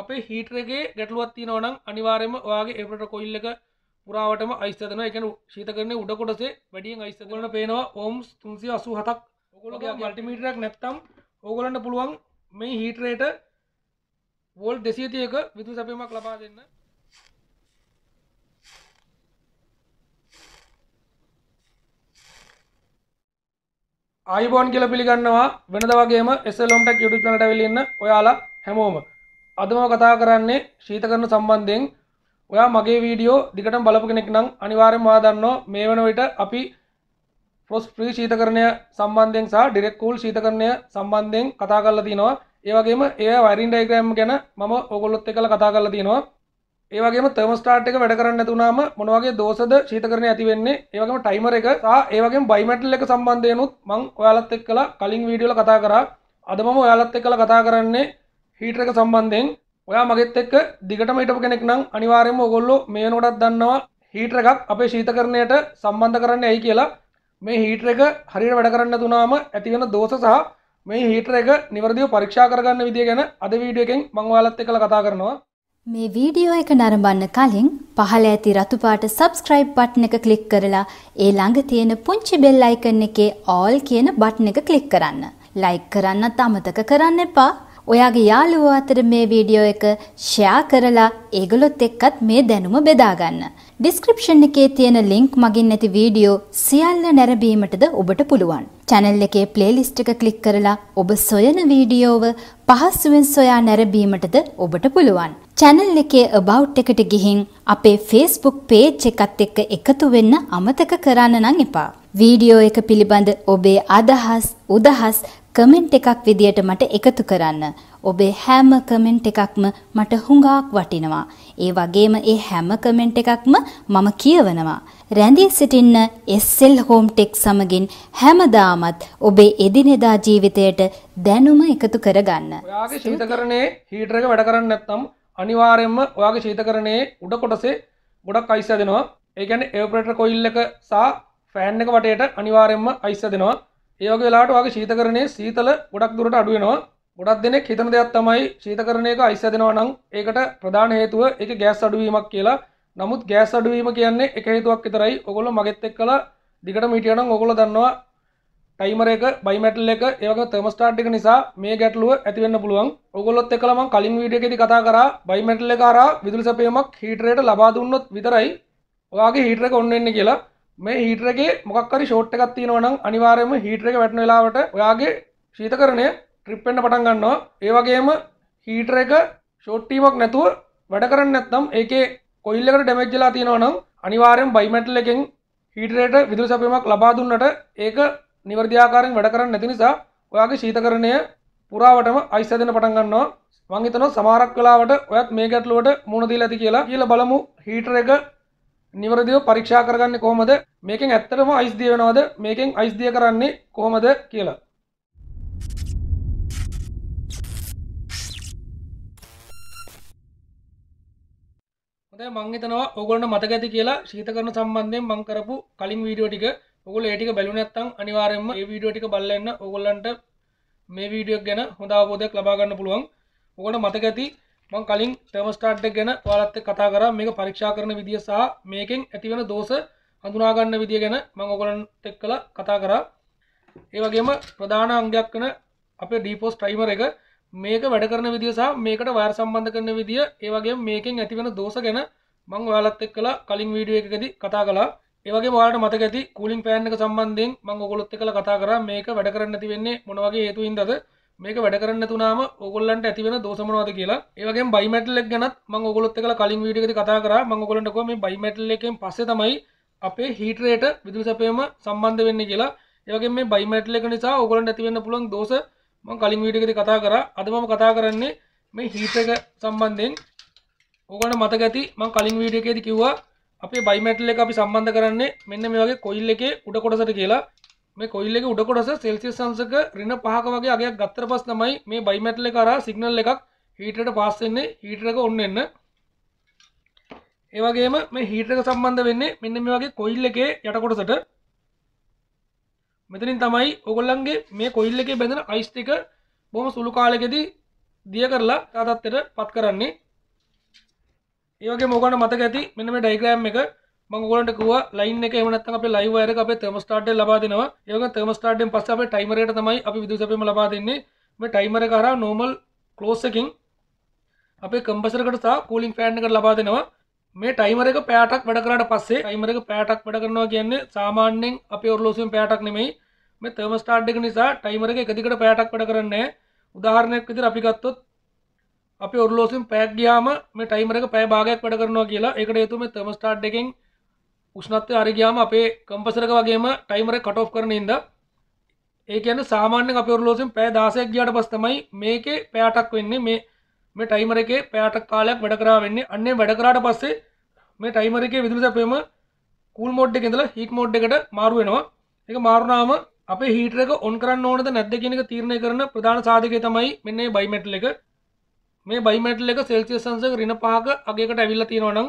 අපේ හිටරගේ ගැටලුවත් තිනවනම් අනිවාරයම වගේ එපට කොයිල්ල එක පුරාවටම අයිස්තන එකන ශීත කරන උඩකොටසේ වැඩියෙන් අයිස්ත කරන පේනවා ඕම්ස් තුන්සිය අසු හතක් ඔකොලගේ මල්ටිමීටරක් නැත්තම් ඕගොලන්න පුළුවන් මේ හිටරේට වෝල් දෙසිීතියක විදු සැපීමක් ලබා දෙන්න අයිබෝන් කියල පිළිගන්නවා වෙනද වගේම එස්සලොම්ටක් යුටු නට වෙලන්න ඔයාලා හැමෝම අදම කතා කරන්නේ ශීතකරණ සම්බන්ධයෙන් ඔයා මගේ වීඩියෝ දිගටම බලපු කෙනෙක් නම් අනිවාර්යෙන් මා දන්නවා මේ වන විට අපි ෆ්‍රොස් ෆ්‍රී ශීතකරණය සම්බන්ධයෙන් සහ ඩිරෙක්ට් කූල් ශීතකරණය සම්බන්ධයෙන් කතා කරලා තිනවා ඒ වගේම ඒ වයරින් ඩයග්‍රෑම් ගැන මම ඔයගොල්ලොත් එක්කලා කතා කරලා තිනවා ඒ වගේම තර්මෝස්ටාට් එක වැඩ කරන්නේ නැතුණාම මොන වගේ දෝෂද ශීතකරණය ඇති වෙන්නේ ඒ වගේම ටයිමර් එක සහ ඒ වගේම බයිමෙටල් එක සම්බන්ධයෙන්ුත් මම ඔයාලත් එක්කලා කලින් වීඩියෝ වල කතා කරා අද මම ඔයාලත් එක්කලා කතා කරන්නේ හීටර එක සම්බන්ධයෙන් ඔයා මගෙත් එක්ක දිගටම හිටපු කෙනෙක් නම් අනිවාර්යයෙන්ම ඔයගොල්ලෝ මේ වෙනකොටත් දන්නවා හීටර එකක් අපේ ශීතකරණයට සම්බන්ධ කරන්නේ ඇයි කියලා මේ හීටර එක හරියට වැඩ කරන්නේ නැතුණාම ඇති වෙන දෝෂ සහ මේ හීටර එක නිවැරදිව පරීක්ෂා කරගන්න විදිය ගැන අද වීඩියෝ එකෙන් මම ඔයාලත් එක්කලා කතා කරනවා මේ වීඩියෝ එක නරඹන්න කලින් පහළ ඇති රතුපාට සබස්ක්‍රයිබ් බට්න එක කලික් කරලා ඒ ළඟ තියෙන පුංචි බෙල් අයිකන් එකේ ඕල් කියන බට්න එක කලික් කරන්න. ලයික් කරන්න තමතක කරන්න එපා ඔයාගේ යාළුවෝ අතර මේ වීඩියෝ එක ෂෙයා කරලා ඒගොල්ලොත් එක්කත් මේ දැනුම බෙදාගන්න. ඩිස්ක්‍රිප්ෂන් එකේ තියෙන ලින්ක් මගින් ඇති වීඩියෝ සියල්ල නැරඹීමටද ඔබට පුළුවන්. channel එකේ playlist එක ක්ලික් කරලා ඔබ සොයන වීඩියෝව පහසුවෙන් සොයා නැරඹීමටද ඔබට පුළුවන්. channel එකේ about එකට ගිහින් අපේ Facebook page එකත් එක්ක එකතු වෙන්න අමතක කරන්න නම් එපා. වීඩියෝ එක පිළිබඳ ඔබේ අදහස් උදහස් කමෙන්ට් එකක් විදියට මට එකතු කරන්න. ඔබේ හැම කමෙන්ට් එකක්ම මට හුඟාක් වටිනවා. ඒ වගේම ඒ හැම කමෙන්ට් එකක්ම මම කියවනවා. රැඳී සිටින්න SL Home Tech සමගින් හැමදාමත් ඔබේ එදිනෙදා ජීවිතයට දැනුම එකතු කරගන්න. ඔයාගේ ශීතකරණයේ හීටර් එක වැඩ කරන්නේ නැත්නම් අනිවාර්යයෙන්ම ඔයාගේ ශීතකරණයේ උඩ කොටසේ ගොඩක් අයිස් හැදෙනවා. ඒ කියන්නේ ඒවපරේටර් කොයිල් එක සහ ෆෑන් එක වටේට අනිවාර්යයෙන්ම අයිස් හැදෙනවා. ඒ වගේ වෙලාවට වගේ ශීතකරණයේ සීතල ගොඩක් දුරට අඩු වෙනවා. ගොඩක් දෙනෙක් හිතන දෙයක් තමයි ශීතකරණයක අයිස් හැදෙනවා නම් ඒකට ප්‍රධාන හේතුව ඒක ගෑස් අඩුවීමක් කියලා. නමුත් ගෑස් අඩුවීම කියන්නේ එක හේතුවක් විතරයි. ඔයගොල්ලෝ මගෙත් එක්කලා දිගටම හිටියා නම් ඔයගොල්ලෝ දන්නවා ටයිමර් එක බයිමෙටල් එක ඒ වගේ තර්මෝස්ටාට් එක නිසා මේ ගැටලුව ඇති වෙන්න පුළුවන්. ඔයගොල්ලොත් එක්කලා මම කලින් වීඩියෝ එකේදී කතා කරා බයිමෙටල් එක හරහා විදුලි සැපයීමක් හීටරයට ලබා දුන්නොත් විතරයි ඔයාගේ හීටර එක ඔන් වෙන්නේ කියලා. මේ හීටරගේ මොක්කරි ෂෝට් එකක් තියෙනවනම් අනිවාර්යයෙන්ම හීටර එක වැටෙන වෙලාවට ඔයාගේ ශීතකරණය ට්‍රිප් වෙන්න පටන් ගන්නවා. ඒ වගේම හීටර එක ෂෝට් වීමක් නැතුව වැඩ කරන්නේ නැත්නම් ඒකේ කොයිල් එකට ඩැමේජ් වෙලා තියෙනවා නම් අනිවාර්යෙන් බයිමෙටල් එකෙන් හීටරයට විදුලි සැපයීමක් ලබා දුන්නට ඒක නිවැරදි ආකාරයෙන් වැඩ කරන්නේ නැති නිසා ඔයාගේ ශීතකරණය පුරාවටම අයිස් හැදෙන්න පටන් ගන්නවා. මං හිතනවා සමහරක් වෙලාවට ඔයත් මේ ගැටලුවට මුහුණ දීලා ඇති කියලා. කියලා බලමු හීටර එක නිවරදිව පරීක්ෂා කරගන්නේ කොහොමද මේකෙන් ඇත්තටම අයිස්දිය වෙනවද මේකෙන් අයිස්දිය කරන්නේ කොහොමද කියලා හොඳයි මං හිතනවා ඔයගොල්ලන්ට මතක ඇති කියලා ශීතකරණ සම්බන්ධයෙන් මං කරපු කලින් වීඩියෝ ටික ඔයගොල්ලෝ ඒ ටික බැලුවේ නැත්නම් අනිවාර්යයෙන්ම මේ වීඩියෝ ටික බලලා ඉන්න ඔයගොල්ලන්ට මේ වීඩියෝ ගැන හොඳ අවබෝධයක් ලබා ගන්න පුළුවන් ඔයගොල්ලන්ට මතක ඇති මං කලින් ටර්මස්ටාට් එක ගැන ඔයාලත් එක්ක කතා කරා මේක පරීක්ෂා කරන විදිය සහ මේකෙන් ඇතිවෙන දෝෂ හඳුනා ගන්න විදිය ගැන මම ඔයගලන්ට එක්කලා කතා කරා ඒ වගේම ප්‍රධාන අංගයක් වෙන අපේ ඩීපෝස් ටයිමර් එක මේක වැඩ කරන විදිය සහ මේකට වයර් සම්බන්ධ කරන විදිය ඒ වගේම මේකෙන් ඇතිවෙන දෝෂ ගැන මම ඔයාලත් එක්කලා කලින් වීඩියෝ එකකදී කතා කළා ඒ වගේම ඔයාලට මතක ඇති කූලින් ෆෑන් එක සම්බන්ධයෙන් මම ඔයගොල්ලොත් එක්කලා කතා කරා මේක වැඩ කරන්නේ නැති වෙන්නේ මොන වගේ හේතුවින්දද මේක වැඩ කරන්න තුනම ඔගොල්ලන්ට ඇතිවෙන දෝසමනවාද කියලා ඒවගේ බයිමටල්ලක් ගැනත් ම ගොලොත් එක කලින් විඩිගති කතා කර ම ගොලටක මේ බයිමටල්ල එකෙන් පස්ස තමයි අපේ හිටරේට විදුල සැපේම සම්බන්ධ වෙන්න කියලා ඒවගේ මේ බයිමටල්ලක නිසා ඔගොලන්ට ඇතිවෙන්න පුළන් දෝස මං කලින් විඩිගති කතා කර අදමම කතා කරන්නේ මේ හිටක සම්බන්ධයෙන් ඕගන මතක ඇති මං කලින් වීඩිය එකේද කිව්වා අපේ බයිමැටල එක අපි සම්බන්ධ කරන්නේ මෙන්න මේ වගේ කොයිල් එකේ උඩ කොටසට කියලා මේ කොයිල් එක උඩ කොටස සෙල්සියස් අංශක ඍණ 5ක වගේ අගයක් ගත්තට පස්සේ තමයි මේ බයිමැටල් එක හරහා සිග්නල් එකක් හීටරයට පාස් වෙන්නේ හීටර එක ඔන් වෙන්න. ඒ වගේම මේ හීටර එක සම්බන්ධ වෙන්නේ මෙන්න මේ වගේ කොයිල් එකේ යට කොටසට. මෙතනින් තමයි ඔගොල්ලන්ගේ මේ කොයිල් එකේ බැඳෙන අයිස් ටික බොහොම සුළු කාලෙකදී දිය කරලා තාතත්තට පත් කරන්නේ. ඒ වගේම ඔයගොල්ලන්ට මතක ඇති මෙන්න මේ ඩයග්‍රෑම් එක මංගලට කුව ලයින් එක එමනත් අප ලයිවර අප තෙමස්ටාට ලබාදනවා යක තෙමස්ටාටෙන් පස්ස අප ටයිමරයට තමයි අපි විදුසපම ලබා දෙන්නේ මේ ටයිමර කරා නෝමල් කලෝසකින් අපේ කම්පසරකට සා කූලින් ෆෑන්් එකට ලබා දෙනවා මේ ටයිමර එක පෑටක් වැඩ කරට පස්සේ ටයිමර එක පෑටක් වැඩ කරනවා කියන්නේ සාමාන්‍යෙන් අප ඔරලෝසිම් පෑටක් නෙමයි මේ තෙමස්ටාට් එක නිසා ටයිමර එක එකදිකට පෑටක් වැඩ කරන්නේ උදාහරණයක් විදිර අපිගත්තොත් අපි ඔරලෝසිම් පෑක් ගයාම මේ ටයිමර එක පෑ භාගයක් වැඩ කරනවා කියලා එකට ඒතුම තෙමස්ටාට් එකෙන් උෂ්ණත්වය හරි ගියාම අපේ කම්පසරක වගේම ටයිමර කට ඔෆ් කරන ඉඳ ඒ කියන්නේ සාමාන්‍යයෙන් අපේ ඔරලෝසෙන් පැය 16ක් ගියාට පස්සේ තමයි මේකේ පැය 8ක් වෙන්නේ මේ මේ ටයිමර එකේ පැය 8ක් කාලයක් වැඩ කරා වෙන්නේ අන්නේ වැඩ කරාට පස්සේ මේ ටයිමර එකේ විදුලි සැපයම කූල් මෝඩ් එකේ ඉඳලා හීට් මෝඩ් එකට මාරු වෙනවා ඒක මාරුනාම අපේ හීටර එක ඔන් කරන්න ඕනද නැද්ද කියන එක තීරණය කරන ප්‍රධාන සාධකය තමයි මෙන්න මේ බයිමෙටල් එක මේ බයිමැටල් එක සෙල්සියස් අංශක ඍණ 5ක අගයකට ඇවිල්ලා තියෙනවා නම්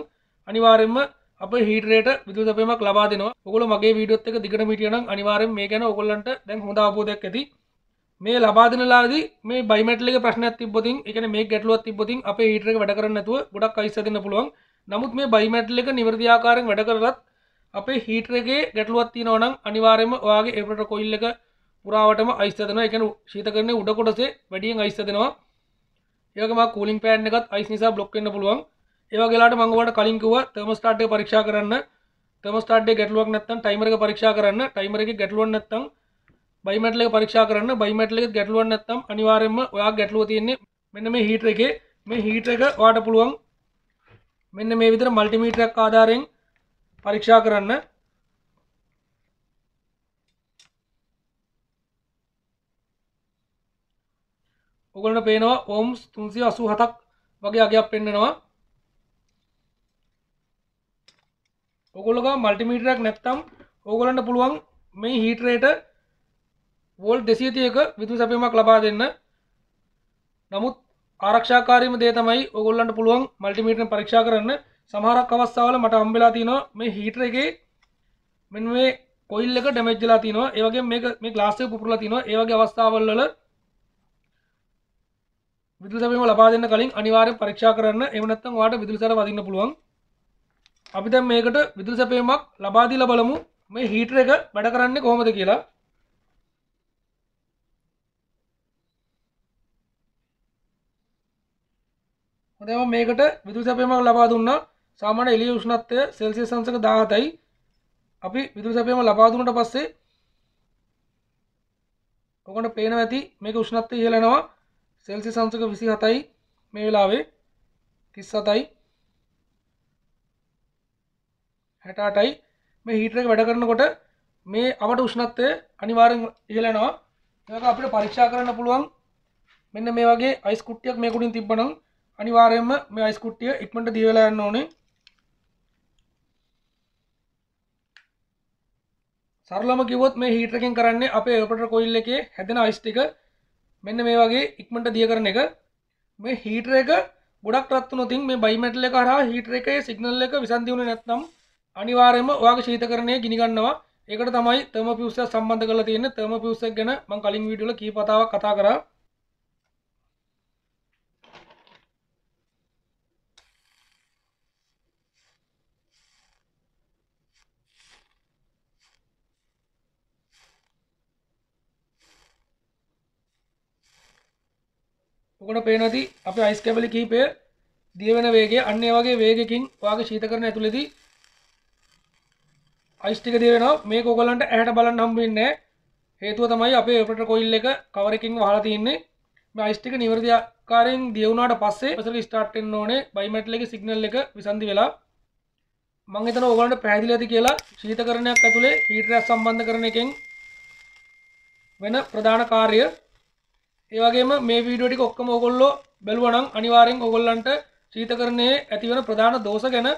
අනිවාර්යයෙන්ම අප හිටරේට විදුසපමක් ලබාදනවා ඔකොල මගේ වීඩියොත් එක දිගට මිටියනම් අනිවාරෙන් මේ ගැන ඔකොල්ලන්ට දැන් හොඳ අබෝධයක් ඇති මේ ලබාදනලාද මේ බයිමටලක ප්‍රශ්න තිබොති එක මේ ගැටලුවත් තිබොති අප හිටරක වැඩ කරන්නතුව ගොඩක් අයිස්සතින්න පුළුවන් නමුත් මේ බයිමැටල එක නිවරදිආකාරෙන් වැඩ කරලත් අපේ හිටරගේ ගැටලුවත් තිනවනම් අනිවාරෙම ඔයාගේ එපට කොයිල්ල එක පුරාවටම අයිස්තදන එකන ශීත කරන උඩකොටසේ වැඩියෙන් අයිස්තදෙනවා ඒකම කූලින් පෑන් එකත් අයිස් නිසා බ්ලොක් වෙන්න පුළුවන් ඒවගේලාට මංගවට කලින්කුව තර්මස්ටාට් පරීක්ෂා කරන්න තර්මස්ටාට් ගැටලුවක් නැත්තම් ටයිමර් එක පරීක්ෂා කරන්න ටයිමර් එක ගැටලුවක් නැත්තම් බයිමැටල් එක පරීක්ෂා කරන්න බයිමැටල් එක ගැටලුවක් නැත්තම් අනිවාර්යයෙන්ම ඔයා ගැටලුව තියෙන්නේ මෙන්න මේ හීටර් එකේ මේ හීටර් එක ඔයාට පුළුවන් මෙන්න මේ විදිහට මල්ටිමීටර් එකක් ආධාරයෙන් පරීක්ෂා කරන්න ඔගලට පේනවා ඕම්ස් තුන්සිය අසූ හතක් වගේ අගයක් පෙන්න්නනවා ඔගොල්ලොක මල්ටිමීටරක් නැත්තම් ඕගොලන්ට පුළුවන් මේ හිටරේට වෝල් දෙසීතියක විදු සැපීමක් ලබා දෙන්න නමුත් ආරක්ෂාකාරීම දේ තමයි ඔගොල්ලන්ට පුළුවන් මල්ටිමීටරෙන් පරීක්ෂා කරන්න සමහරක් අවස්ථාවල මට හම්බෙලා තිනවා මේ හීටර් එකේ මෙන්න මේ කොයිල් එක ඩැමේජ් වෙලා තිනවා ඒ වගේම මේක මේ ග්ලාස් එක පුපුරලා තිනවා ඒ වගේ අවස්ථාවල් වල විදුලි සැපයීම ලබා දෙන්න කලින් අනිවාර්යෙන් පරීක්ෂා කරන්න එහෙම නැත්නම් ඔයාලට විදුලි සැර වදින්න පුළුවන් අපි දැන් මේකට විදුලි සැපයීමක් ලබා දීලා බලමු මේ හීටර් එක වැඩ කරන්නේ කොහොමද කියලා හොඳයි මම මේකට විදුලි සැපයීමක් ලබා දුන්නා සාමාන්‍ය එළිය උෂ්ණත්වය සෙල්සියස් අංශක 17යි අපි විදුලි සැපයීම ලබා දුන්නට පස්සේ ඔකට පේනවා ඇති මේක උෂ්ණත්වය ඉහළ යනවා සෙල්සියස් අංශක 27යි මේ වෙලාවේ 37යි හැටාටයි මේ හීටර එක වැඩ කරනකොට මේ අවට උෂ්ණත්වය අනිවාර්යෙන් ඉහළ යනවා ඒක අපිට පරීක්ෂා කරන්න පුළුවන් මෙන්න මේ වගේ අයිස් කුට්ටියක් මේ කුඩින් තිබ්බනම් අනිවාර්යයෙන්ම මේ අයිස් කුට්ටිය ඉක්මනට දිය වෙලා යන්න ඕනේ සරලම කිව්වොත් මේ හීටර් එකෙන් කරන්නේ අපේ එයාප්‍රේටර් කොයිල් එකේ හැදෙන අයිස් ටික මෙන්න මේ වගේ ඉක්මනට දිය කරන එක මේ හීටර් එක ගොඩක් රත් වුණොත් මේ බයිමෙටල් එක හරහා හීටර් එකේ සිග්නල් එක විසන්දි වුණේ නැත්නම් අනිවාර්යයෙන්ම ඔයාගේ ශීතකරණය ගිනිගන්නවා. ඒකට තමයි තර්මෝෆියුස් එක සම්බන්ධ කරලා තියෙන්නේ. තර්මෝෆියුස් එක ගැන මම කලින් වීඩියෝ වල කීප වතාවක් කතා කරා. ඔකට පේනති අප අයිස් කැබලි කීපය දියවෙන වේගේ අන්නේ වගේ වේගකින් වාගේ ශීතකරන ඇතුළෙදී අයිස්ටික දේවෙනවා මේ කොගලන්ට ඇහට බලන්න හම්බෙන්න හේතුව තමයි අපේ ඔපට කොයිල් එක කවරකින් වහලා තියන්නේ මේ අයිස්ටික නිවර්දිකාරයෙන් දියවුණාට පස්සේ පසර ස්ටාර්ට්ෙන් ඕනේ බයිමැට්ල එක සිගනල් එක විසන්දි වෙලා මං එතන ඕගලන්ට පැහැදිලි ඇති කියලා ශීතකරණයක් ඇතුලේ හීටරයක් සම්බන්ධ කරන එකෙන් වෙන ප්‍රධාන කාර්ය ඒ වගේම මේ වීඩියෝ ටික ඔක්කොම ඕගොල්ලෝ බලුවා නම් අනිවාර්යෙන් ඕගොල්ලන්ට ශීතකරණයේ ඇති වෙන ප්‍රධාන දෝෂ ගැන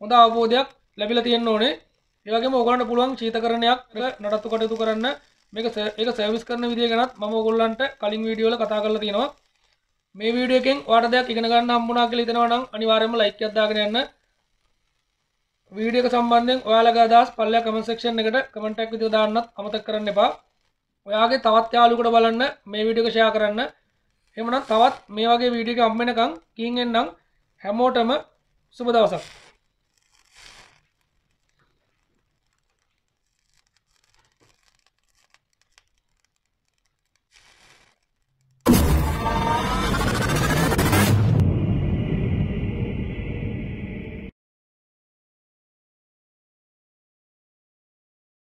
හොඳ අවබෝධයක් ලැබිලා තියෙන්න ඕනේ ඒවගේ ඔගලන්ට පුළුවන් චීතකරණයක් නඩත්තු කටයුතු කරන්න මේක ඒක සර්විස් කරන විදිය ගැනත් මම ඔගොල්ලන්ට කලින් වීඩියෝල කතා කරලා තියෙනවා මේ වීඩියෝ එකෙන් ඔයාලට දෙයක් ඉගෙන ගන්න හම්බුණා කියලා හිතනවා නම් අනිවාර්යයෙන්ම ලයික් එකක් දාගෙන යන්න වීඩියෝ එක සම්බන්ධයෙන් ඔයාලගේ අදහස් පල්ලෙය කමෙන්ට් සෙක්ෂන් එකට කමෙන්ට් එකක් විදිහට දාන්නත් අමතක කරන්න එපා ඔයාගේ තවත් යාළුවෙකුට බලන්න මේ වීඩියෝ එක ෂෙයා කරන්න එහෙමනම් තවත් මේ වගේ වීඩියෝ එක හම්බ වෙනකන් කියින් එන්නම් හැමෝටම සුබ දවසක්